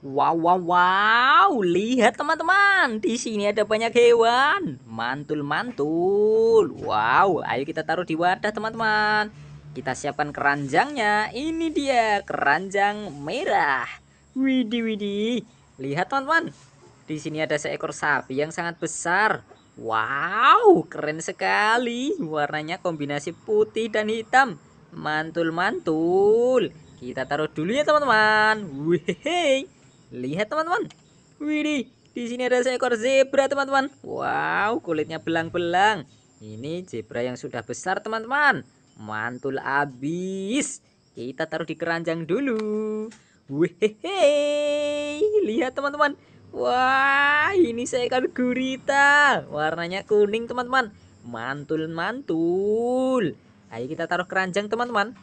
Wow, wow, wow. Lihat teman-teman, di sini ada banyak hewan. Mantul, mantul. Wow, ayo kita taruh di wadah teman-teman. Kita siapkan keranjangnya. Ini dia keranjang merah. Widih, widih. Lihat teman-teman. Di sini ada seekor sapi yang sangat besar. Wow, keren sekali. Warnanya kombinasi putih dan hitam. Mantul, mantul. Kita taruh dulu ya teman-teman. Wih. Lihat teman-teman. Widih, di sini ada seekor zebra teman-teman. Wow, kulitnya belang-belang. Ini zebra yang sudah besar teman-teman. Mantul abis. Kita taruh di keranjang dulu. Wehehe, lihat teman-teman. Wah, ini seekor gurita. Warnanya kuning teman-teman. Mantul-mantul. Ayo kita taruh keranjang teman-teman.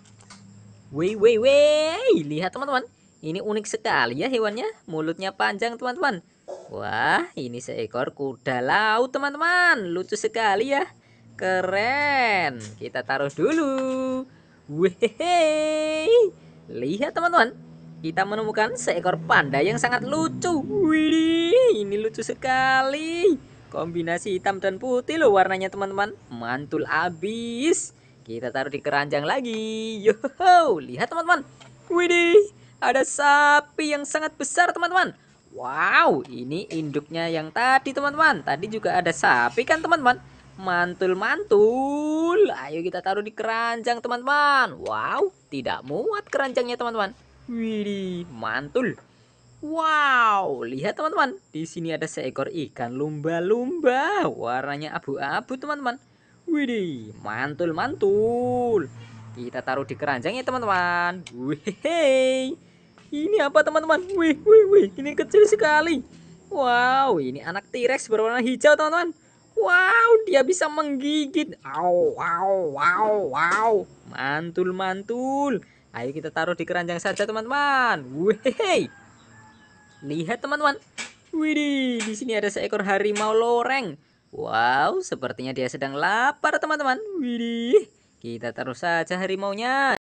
Wei, wei, wei. Lihat teman-teman. Ini unik sekali ya hewannya. Mulutnya panjang teman-teman. Wah ini seekor kuda laut teman-teman. Lucu sekali ya. Keren. Kita taruh dulu. Wehehe. Lihat teman-teman. Kita menemukan seekor panda yang sangat lucu. Wih, ini lucu sekali. Kombinasi hitam dan putih loh warnanya teman-teman. Mantul abis. Kita taruh di keranjang lagi. Yo, lihat teman-teman. Widih, ada sapi yang sangat besar, teman-teman. Wow, ini induknya yang tadi, teman-teman. Tadi juga ada sapi kan, teman-teman? Mantul-mantul. Ayo kita taruh di keranjang, teman-teman. Wow, tidak muat keranjangnya, teman-teman. Wih mantul. Wow, lihat teman-teman. Di sini ada seekor ikan lumba-lumba. Warnanya abu-abu, teman-teman. Wih mantul-mantul. Kita taruh di keranjang ya teman-teman. Wih, ini apa teman-teman? Wih, wih, wih. Ini kecil sekali. Wow, ini anak T-Rex berwarna hijau teman-teman. Wow, dia bisa menggigit. Wow, wow, wow, wow. Mantul, mantul. Ayo kita taruh di keranjang saja teman-teman. Wih, lihat teman-teman. wih di sini ada seekor harimau loreng. Wow, sepertinya dia sedang lapar teman-teman. wih kita taruh saja harimau nya.